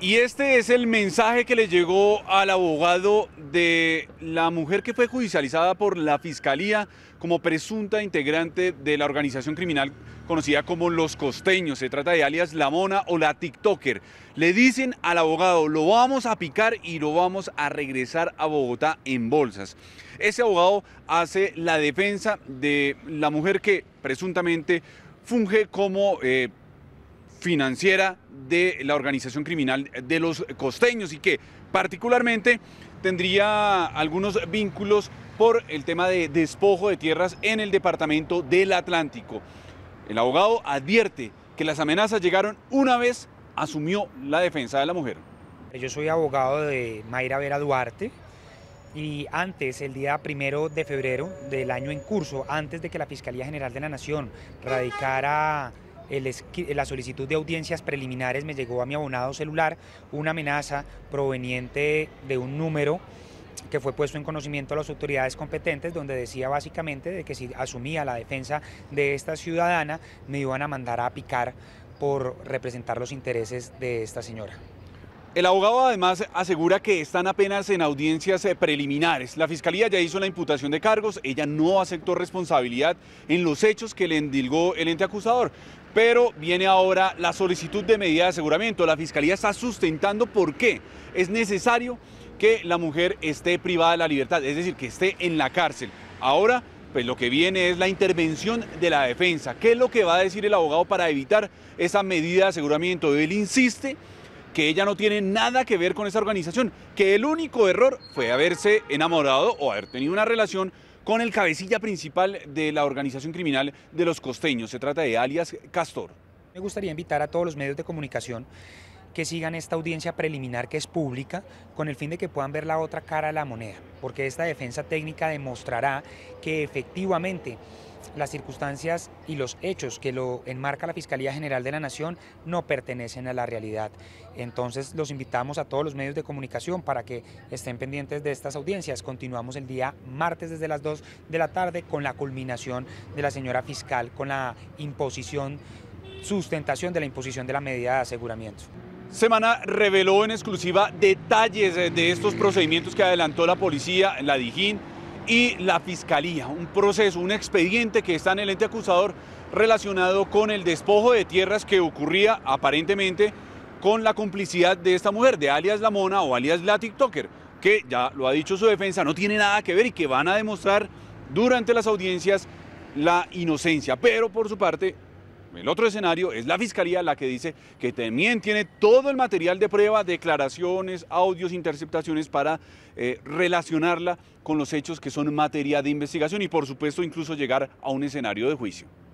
Y este es el mensaje que le llegó al abogado de la mujer que fue judicializada por la Fiscalía como presunta integrante de la organización criminal conocida como Los Costeños. Se trata de alias La Mona o la TikToker. Le dicen al abogado, lo vamos a picar y lo vamos a regresar a Bogotá en bolsas. Ese abogado hace la defensa de la mujer que presuntamente funge como... Eh, financiera de la organización criminal de los costeños y que particularmente tendría algunos vínculos por el tema de despojo de tierras en el departamento del Atlántico. El abogado advierte que las amenazas llegaron una vez asumió la defensa de la mujer. Eh, yo soy abogado de Mayra Vera Duarte y antes, el día primero de febrero del año en curso, antes de que la Fiscalía General de la Nación radicara la solicitud de audiencias preliminares me llegó a mi abonado celular una amenaza proveniente de un número que fue puesto en conocimiento a las autoridades competentes, donde decía básicamente de que si asumía la defensa de esta ciudadana, me iban a mandar a picar por representar los intereses de esta señora. El abogado además asegura que están apenas en audiencias eh, preliminares. La fiscalía ya hizo la imputación de cargos, ella no aceptó responsabilidad en los hechos que le endilgó el ente acusador. Pero viene ahora la solicitud de medida de aseguramiento. La fiscalía está sustentando por qué es necesario que la mujer esté privada de la libertad, es decir, que esté en la cárcel. Ahora, pues lo que viene es la intervención de la defensa. ¿Qué es lo que va a decir el abogado para evitar esa medida de aseguramiento? Él insiste que ella no tiene nada que ver con esa organización, que el único error fue haberse enamorado o haber tenido una relación con el cabecilla principal de la organización criminal de los costeños. Se trata de alias Castor. Me gustaría invitar a todos los medios de comunicación que sigan esta audiencia preliminar que es pública con el fin de que puedan ver la otra cara de la moneda, porque esta defensa técnica demostrará que efectivamente las circunstancias y los hechos que lo enmarca la Fiscalía General de la Nación no pertenecen a la realidad. Entonces los invitamos a todos los medios de comunicación para que estén pendientes de estas audiencias. Continuamos el día martes desde las 2 de la tarde con la culminación de la señora fiscal con la imposición, sustentación de la imposición de la medida de aseguramiento semana reveló en exclusiva detalles eh, de estos procedimientos que adelantó la policía, la Dijín y la fiscalía. Un proceso, un expediente que está en el ente acusador relacionado con el despojo de tierras que ocurría aparentemente con la complicidad de esta mujer, de alias La Mona o alias La TikToker, que ya lo ha dicho su defensa, no tiene nada que ver y que van a demostrar durante las audiencias la inocencia. Pero por su parte, el otro escenario es la fiscalía la que dice que también tiene todo el material de prueba, declaraciones, audios, interceptaciones para eh, relacionarla con los hechos que son materia de investigación y por supuesto incluso llegar a un escenario de juicio.